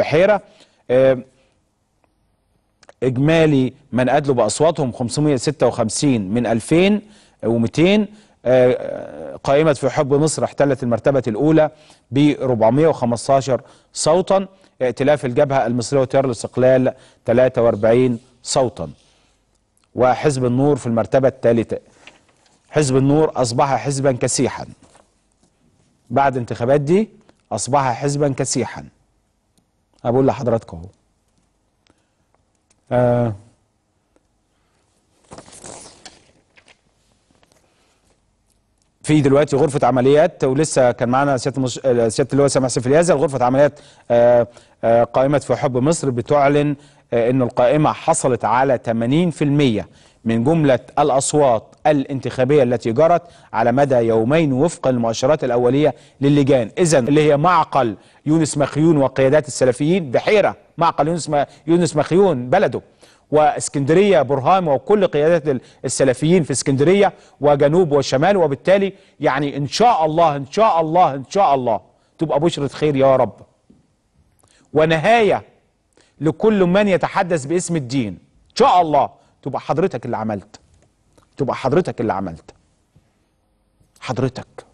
البحيرة آه، إجمالي من أدلوا بأصواتهم 556 من 2200 آه، قائمة في حب مصر احتلت المرتبة الأولى ب 415 صوتا ائتلاف الجبهة المصرية وتيار الاستقلال 43 صوتا وحزب النور في المرتبة الثالثة حزب النور أصبح حزبا كسيحا بعد انتخابات دي أصبح حزبا كسيحا أقول لحضراتكم اهو آه. في دلوقتي غرفه عمليات ولسه كان معانا سياده المش... سياده اللواء سامح سيف اليازل غرفه عمليات آه، آه، قائمه في حب مصر بتعلن آه، ان القائمه حصلت على 80% من جمله الاصوات الانتخابيه التي جرت على مدى يومين وفقا للمؤشرات الاوليه للجان، اذا اللي هي معقل يونس مخيون وقيادات السلفيين بحيره، معقل يونس يونس مخيون بلده. واسكندريه برهام وكل قيادات السلفيين في اسكندريه وجنوب وشمال وبالتالي يعني ان شاء الله ان شاء الله ان شاء الله تبقى بشره خير يا رب. ونهايه لكل من يتحدث باسم الدين ان شاء الله تبقى حضرتك اللي عملت تبقى حضرتك اللي عملت حضرتك